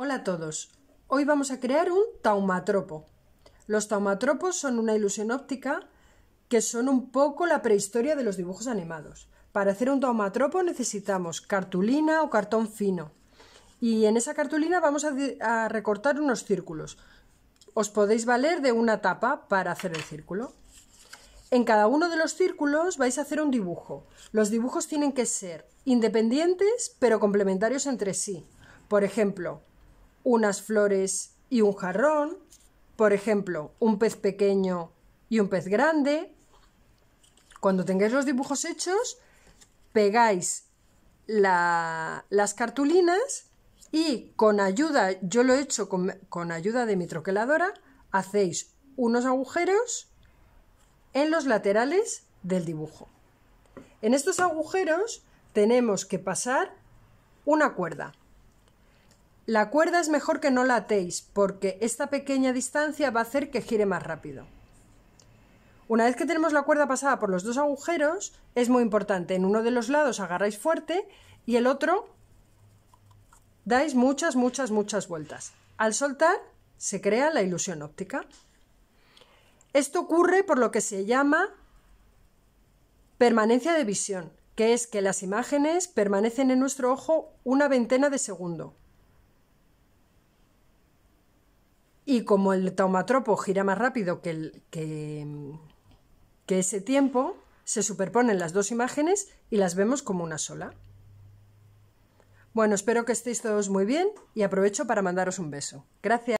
Hola a todos. Hoy vamos a crear un taumatropo. Los taumatropos son una ilusión óptica que son un poco la prehistoria de los dibujos animados. Para hacer un taumatropo necesitamos cartulina o cartón fino. Y en esa cartulina vamos a, recortar unos círculos. Os podéis valer de una tapa para hacer el círculo. En cada uno de los círculos vais a hacer un dibujo. Los dibujos tienen que ser independientes pero complementarios entre sí. Por ejemplo, unas flores y un jarrón, por ejemplo, un pez pequeño y un pez grande. Cuando tengáis los dibujos hechos, pegáis las cartulinas y con ayuda, yo lo he hecho con ayuda de mi troqueladora, hacéis unos agujeros en los laterales del dibujo. En estos agujeros tenemos que pasar una cuerda. La cuerda es mejor que no la atéis, porque esta pequeña distancia va a hacer que gire más rápido. Una vez que tenemos la cuerda pasada por los dos agujeros, es muy importante. En uno de los lados agarráis fuerte y el otro dais muchas, muchas, muchas vueltas. Al soltar se crea la ilusión óptica. Esto ocurre por lo que se llama permanencia de visión, que es que las imágenes permanecen en nuestro ojo una veintena de segundo. Y como el taumatropo gira más rápido que, el, que, que ese tiempo, se superponen las dos imágenes y las vemos como una sola. Bueno, espero que estéis todos muy bien y aprovecho para mandaros un beso. Gracias.